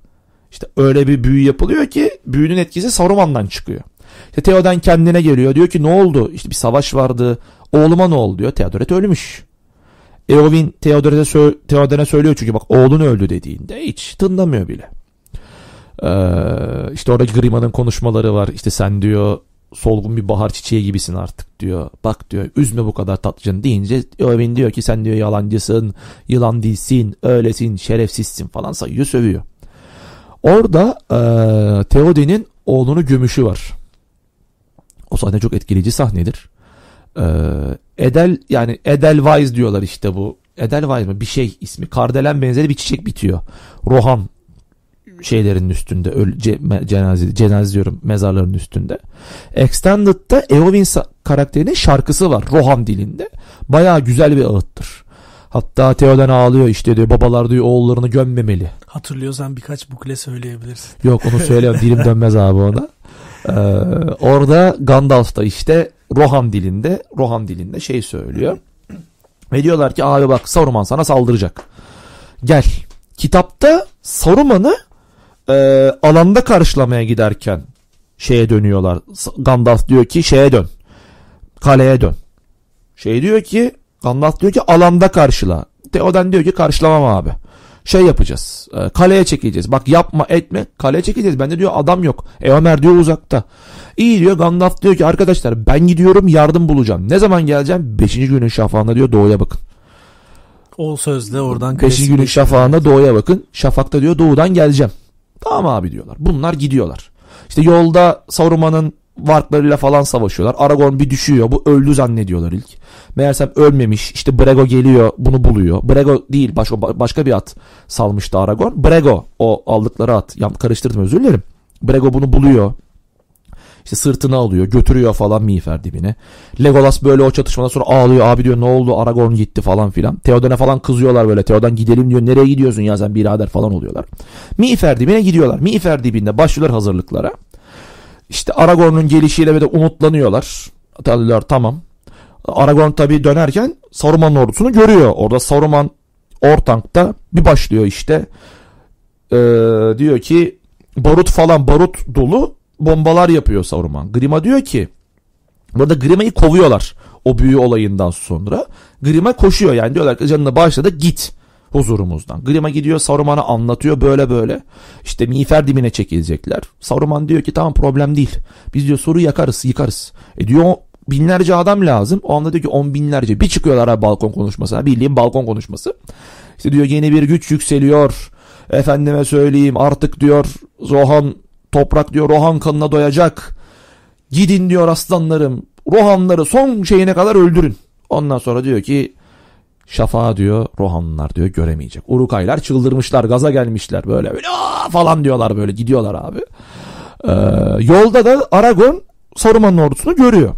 İşte öyle bir büyü yapılıyor ki büyünün etkisi Saruman'dan çıkıyor. İşte Theoden kendine geliyor. Diyor ki ne oldu? İşte bir savaş vardı. Oğluma ne oldu diyor. Theodoret ölmüş. Eowyn Theodore'e sö Theodore'e söylüyor çünkü bak oğlun öldü dediğinde hiç tınlamıyor bile. Ee, işte orada Grima'nın konuşmaları var. İşte sen diyor solgun bir bahar çiçeği gibisin artık diyor. Bak diyor üzme bu kadar tatlıcın deyince Eowyn diyor ki sen diyor yalancısın, yılan değilsin, öylesin, şerefsizsin falan sayıyor sövüyor. Orada e, Theoden'in oğlunun gümüşü var. O sahne çok etkileyici sahnedir. E, Edel yani Edelweiss diyorlar işte bu. Edelweiss mi? Bir şey ismi. Kardelen benzeri bir çiçek bitiyor. Rohan şeylerin üstünde öl, ce, cenaze, cenaze diyorum mezarların üstünde. Extended'da Eowyn karakterinin şarkısı var Rohan dilinde. Baya güzel bir ağıttır. Hatta Theoden ağlıyor işte diyor babalar diyor oğullarını gömmemeli. Hatırlıyorsan birkaç bukle söyleyebilirsin. Yok onu söyleyemem dilim dönmez abi ona. Ee, orada Gandalf da işte Rohan dilinde Rohan dilinde şey söylüyor. Ve diyorlar ki abi bak Saruman sana saldıracak. Gel. Kitapta Saruman'ı e, alanda karşılamaya giderken şeye dönüyorlar. Gandalf diyor ki şeye dön. Kaleye dön. Şey diyor ki Gandalf diyor ki alanda karşıla. Teoden diyor ki karşılamam abi şey yapacağız. E, kaleye çekeceğiz. Bak yapma etme kaleye çekileceğiz. Bende diyor adam yok. E Ömer diyor uzakta. İyi diyor Gandalf diyor ki arkadaşlar ben gidiyorum yardım bulacağım. Ne zaman geleceğim? Beşinci günün şafağında diyor doğuya bakın. O sözde oradan Beşinci günün şey şafağında doğuya bakın. Şafakta diyor doğudan geleceğim. Tamam abi diyorlar. Bunlar gidiyorlar. İşte yolda Saruman'ın varklarıyla falan savaşıyorlar. Aragorn bir düşüyor. Bu öldü zannediyorlar ilk. Meğersem ölmemiş. İşte Brego geliyor bunu buluyor. Brego değil başka, başka bir at salmıştı Aragorn. Brego o aldıkları at. Ya, karıştırdım özür dilerim. Brego bunu buluyor. İşte sırtına alıyor götürüyor falan Miğfer dibine. Legolas böyle o çatışmadan sonra ağlıyor abi diyor ne oldu Aragorn gitti falan filan. Theoden'e falan kızıyorlar böyle Theoden gidelim diyor nereye gidiyorsun ya sen birader falan oluyorlar. Miğfer dibine gidiyorlar. Miğfer dibinde başlıyorlar hazırlıklara. İşte Aragorn'un gelişiyle ve de umutlanıyorlar. Diyorlar tamam. Aragorn tabii dönerken Saruman ordusunu görüyor. Orada Saruman Ortank'ta bir başlıyor işte. Ee, diyor ki barut falan barut dolu bombalar yapıyor Saruman. Grima diyor ki burada Grima'yı kovuyorlar o büyü olayından sonra. Grima koşuyor yani diyorlar ki canına bağışla git huzurumuzdan. Grima gidiyor Saruman'a anlatıyor böyle böyle. İşte miğfer dibine çekilecekler. Saruman diyor ki tamam problem değil. Biz diyor soru yakarız yıkarız. E diyor binlerce adam lazım. O anda diyor ki on binlerce. Bir çıkıyorlar abi balkon konuşmasına. Bildiğin balkon konuşması. İşte diyor yeni bir güç yükseliyor. Efendime söyleyeyim artık diyor Rohan toprak diyor Rohan kanına doyacak. Gidin diyor aslanlarım. Rohanları son şeyine kadar öldürün. Ondan sonra diyor ki Şafağı diyor Rohanlılar diyor göremeyecek. Urukaylar çıldırmışlar gaza gelmişler böyle böyle falan diyorlar böyle gidiyorlar abi. Ee, yolda da Aragon Saruman'ın ordusunu görüyor.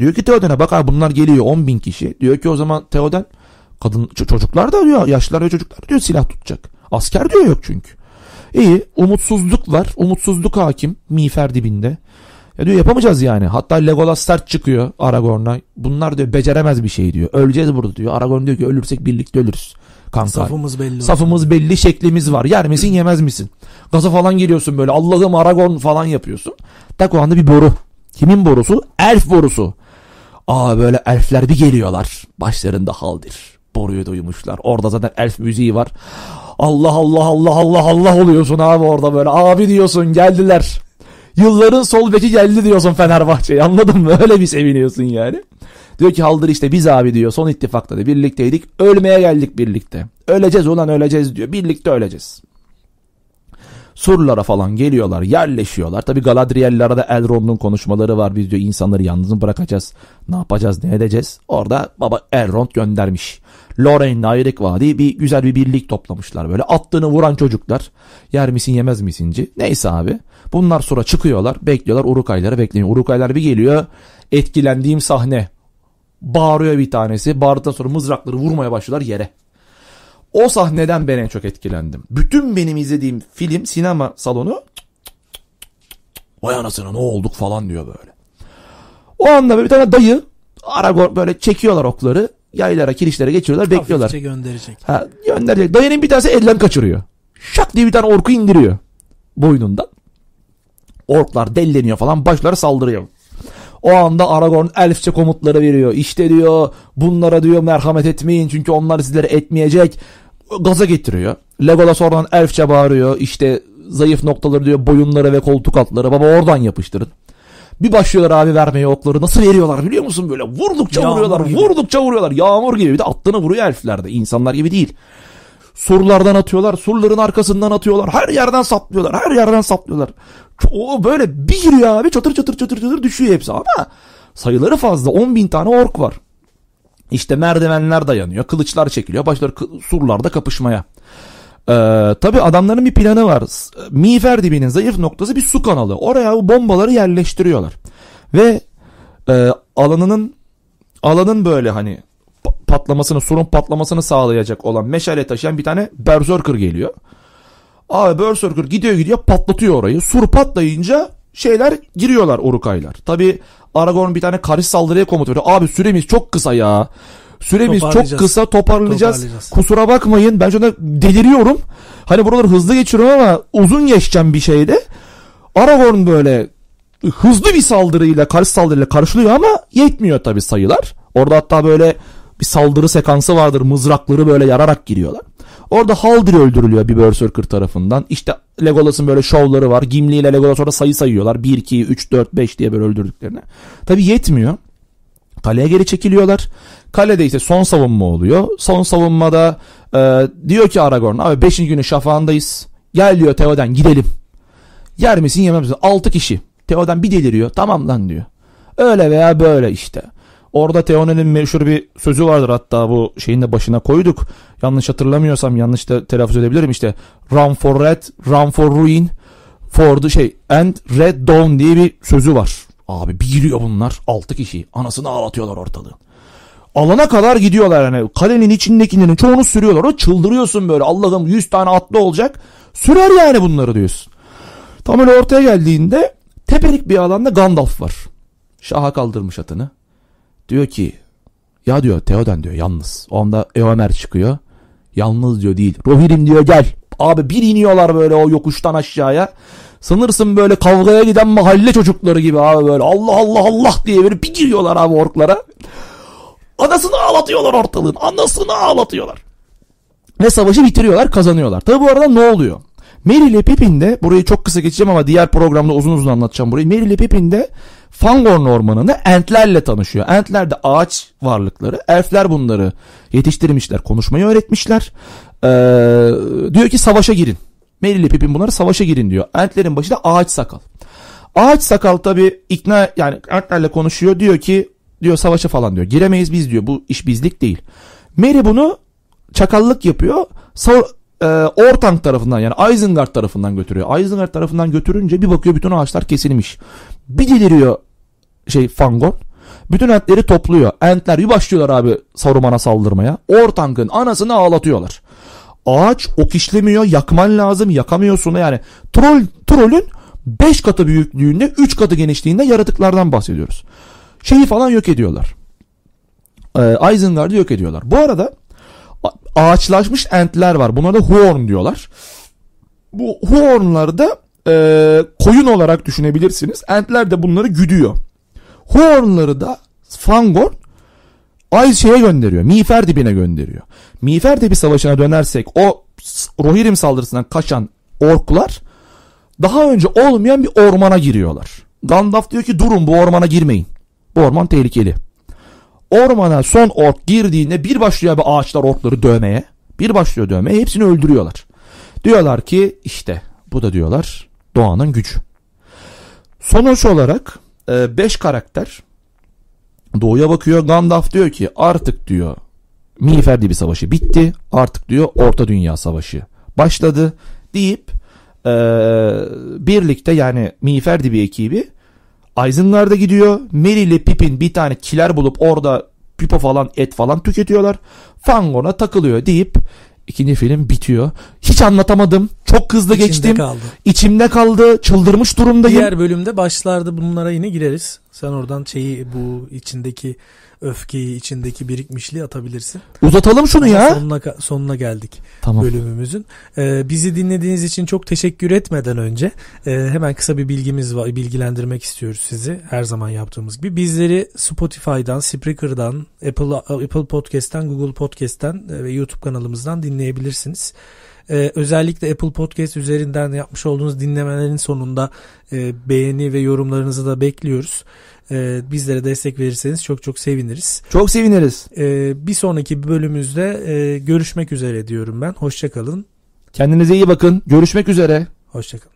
Diyor ki Teoden'e bak abi bunlar geliyor 10 bin kişi. Diyor ki o zaman Teoden kadın çocuklar da diyor yaşlılar ve çocuklar diyor silah tutacak. Asker diyor yok çünkü. İyi umutsuzluk var umutsuzluk hakim miğfer dibinde. Ya e diyor yapamayacağız yani. Hatta Legolas sert çıkıyor Aragorn'a. Bunlar diyor beceremez bir şey diyor. Öleceğiz burada diyor. Aragorn diyor ki ölürsek birlikte ölürüz. Kanka. Safımız belli. Safımız olsun. belli şeklimiz var. Yer misin yemez misin? Gaza falan giriyorsun böyle. Allah'ım Aragorn falan yapıyorsun. Tak o anda bir boru. Kimin borusu? Elf borusu. Aa böyle elfler bir geliyorlar. Başlarında haldir. Boruyu duymuşlar. Orada zaten elf müziği var. Allah Allah Allah Allah Allah oluyorsun abi orada böyle. Abi diyorsun geldiler. Yılların sol beki geldi diyorsun Fenerbahçe'ye anladın mı? Öyle bir seviniyorsun yani. Diyor ki Haldır işte biz abi diyor son ittifakta da birlikteydik. Ölmeye geldik birlikte. Öleceğiz ulan öleceğiz diyor. Birlikte öleceğiz. Surlara falan geliyorlar yerleşiyorlar. Tabi Galadriel'lere de Elrond'un konuşmaları var. Biz diyor insanları yalnız mı bırakacağız? Ne yapacağız ne edeceğiz? Orada baba Elrond göndermiş. Lorraine'de Ayrık Vadi bir güzel bir birlik toplamışlar böyle. Attığını vuran çocuklar. Yer misin yemez misinci. Neyse abi. Bunlar sonra çıkıyorlar. Bekliyorlar Urukayları bekliyor. Urukaylar bir geliyor. Etkilendiğim sahne. Bağırıyor bir tanesi. Bağırdıktan sonra mızrakları vurmaya başlıyorlar yere. O sahneden ben en çok etkilendim. Bütün benim izlediğim film sinema salonu vay anasını ne olduk falan diyor böyle. O anda bir tane dayı Aragorn böyle çekiyorlar okları yaylara, kirişlere geçiyorlar, Hafifçe bekliyorlar. gönderecek. Ha, gönderecek. Dayının bir tanesi elden kaçırıyor. Şak diye bir tane orku indiriyor boynundan. Orklar delleniyor falan başları saldırıyor. O anda Aragorn elfçe komutları veriyor. İşte diyor bunlara diyor merhamet etmeyin çünkü onlar sizleri etmeyecek. Gaza getiriyor. Legolas oradan elfçe bağırıyor. İşte zayıf noktaları diyor boyunları ve koltuk altları. Baba oradan yapıştırın. Bir başlıyorlar abi vermeye okları. Nasıl veriyorlar biliyor musun böyle? Vurdukça Yağmur vuruyorlar. Gibi. Vurdukça vuruyorlar. Yağmur gibi. Bir de attığını vuruyor elfler de. İnsanlar gibi değil. Surlardan atıyorlar. Surların arkasından atıyorlar. Her yerden saplıyorlar. Her yerden saplıyorlar. O böyle bir giriyor abi. Çatır çatır çatır çatır düşüyor hepsi. Ama sayıları fazla. 10 bin tane ork var. İşte merdivenler dayanıyor. Kılıçlar çekiliyor. Başlar surlarda kapışmaya. Ee, tabii adamların bir planı var. Miğfer dibinin zayıf noktası bir su kanalı. Oraya bu bombaları yerleştiriyorlar. Ve e, alanının alanın böyle hani patlamasını, surun patlamasını sağlayacak olan meşale taşıyan bir tane berserker geliyor. Abi berserker gidiyor gidiyor patlatıyor orayı. Sur patlayınca şeyler giriyorlar orukaylar. Tabi Aragorn bir tane karış saldırıya komut veriyor. Abi süremiz çok kısa ya. Süremiz çok kısa toparlayacağız. toparlayacağız. Kusura bakmayın ben şu anda deliriyorum. Hani buraları hızlı geçiriyorum ama uzun geçeceğim bir şeyde. Aragorn böyle hızlı bir saldırıyla karşı saldırıyla karşılıyor ama yetmiyor tabi sayılar. Orada hatta böyle bir saldırı sekansı vardır. Mızrakları böyle yararak giriyorlar. Orada Haldir öldürülüyor bir Berserker tarafından. İşte Legolas'ın böyle şovları var. Gimli ile Legolas orada sayı sayıyorlar. 1, 2, 3, 4, 5 diye böyle öldürdüklerine. Tabi yetmiyor. Kaleye geri çekiliyorlar. Kalede ise son savunma oluyor. Son savunmada e, diyor ki Aragorn abi 5. günü şafağındayız. Gel diyor Theoden gidelim. Yer misin yemem misin? 6 kişi. Theoden bir deliriyor. Tamam lan diyor. Öyle veya böyle işte. Orada Theoden'in meşhur bir sözü vardır hatta bu şeyin de başına koyduk. Yanlış hatırlamıyorsam yanlış da telaffuz edebilirim işte. Run for red, run for ruin, for the şey and red dawn diye bir sözü var. Abi bir giriyor bunlar 6 kişi. Anasını ağlatıyorlar ortalığı. Alana kadar gidiyorlar yani. Kalenin içindekilerin çoğunu sürüyorlar. O çıldırıyorsun böyle. Allah'ım 100 tane atlı olacak. Sürer yani bunları diyorsun. Tam öyle ortaya geldiğinde tepelik bir alanda Gandalf var. Şaha kaldırmış atını. Diyor ki ya diyor Theoden diyor yalnız. Onda Eomer çıkıyor. Yalnız diyor değil. Rohirrim diyor gel. Abi bir iniyorlar böyle o yokuştan aşağıya. Sanırsın böyle kavgaya giden mahalle çocukları gibi abi böyle Allah Allah Allah diye böyle bir giriyorlar abi orklara. Anasını ağlatıyorlar ortalığın. Anasını ağlatıyorlar. Ve savaşı bitiriyorlar kazanıyorlar. Tabi bu arada ne oluyor? Merry ile Pippin de burayı çok kısa geçeceğim ama diğer programda uzun uzun anlatacağım burayı. Merry ile Pippin de Fangorn ormanında entlerle tanışıyor. Entler de ağaç varlıkları. Elfler bunları yetiştirmişler. Konuşmayı öğretmişler. Ee, diyor ki savaşa girin. Meril ile Pippin bunlara savaşa girin diyor. Entlerin başı da ağaç sakal. Ağaç sakal tabi ikna yani Entlerle konuşuyor diyor ki diyor savaşa falan diyor. Giremeyiz biz diyor bu iş bizlik değil. Mary bunu çakallık yapıyor. Sav e, Ortank tarafından yani Isengard tarafından götürüyor. Isengard tarafından götürünce bir bakıyor bütün ağaçlar kesilmiş. Bir deliriyor şey Fangon. Bütün entleri topluyor. Entler bir başlıyorlar abi Saruman'a saldırmaya. Ortangın anasını ağlatıyorlar. Ağaç ok işlemiyor. Yakman lazım. Yakamıyorsun yani. Troll, trollün 5 katı büyüklüğünde 3 katı genişliğinde yaratıklardan bahsediyoruz. Şeyi falan yok ediyorlar. Ee, Isengard'ı yok ediyorlar. Bu arada ağaçlaşmış entler var. Bunlara da horn diyorlar. Bu hornları da e, koyun olarak düşünebilirsiniz. Entler de bunları güdüyor. Hornları da Fangorn Ay şeye gönderiyor. Miğfer dibine gönderiyor. Miğfer dibi savaşına dönersek o Rohirrim saldırısından kaçan orklar daha önce olmayan bir ormana giriyorlar. Gandalf diyor ki durun bu ormana girmeyin. Bu orman tehlikeli. Ormana son ork girdiğinde bir başlıyor bir ağaçlar orkları dövmeye. Bir başlıyor dövmeye hepsini öldürüyorlar. Diyorlar ki işte bu da diyorlar doğanın gücü. Sonuç olarak 5 e, karakter doğuya bakıyor. Gandalf diyor ki artık diyor Miğfer Dibi Savaşı bitti. Artık diyor Orta Dünya Savaşı başladı deyip e, birlikte yani Miğfer Dibi ekibi Aizenlar'da gidiyor. Merry ile Pippin bir tane kiler bulup orada pipo falan et falan tüketiyorlar. Fangorn'a takılıyor deyip İkinci film bitiyor. Hiç anlatamadım. Çok hızlı İçimde geçtim. Kaldı. İçimde kaldı. Çıldırmış durumdayım. Diğer bölümde başlarda bunlara yine gireriz. Sen oradan şeyi bu içindeki öfkeyi içindeki birikmişliği atabilirsin. Uzatalım şunu Ama ya. Sonuna, sonuna geldik tamam. bölümümüzün. Ee, bizi dinlediğiniz için çok teşekkür etmeden önce e, hemen kısa bir bilgimiz var. Bilgilendirmek istiyoruz sizi her zaman yaptığımız gibi. Bizleri Spotify'dan, Spreaker'dan, Apple, Apple Podcast'ten, Google Podcast'ten e, ve YouTube kanalımızdan dinleyebilirsiniz. Ee, özellikle Apple Podcast üzerinden yapmış olduğunuz dinlemelerin sonunda e, beğeni ve yorumlarınızı da bekliyoruz e, bizlere destek verirseniz çok çok seviniriz. Çok seviniriz. E, bir sonraki bölümümüzde e, görüşmek üzere diyorum ben. Hoşçakalın. Kendinize iyi bakın. Görüşmek üzere. Hoşçakalın.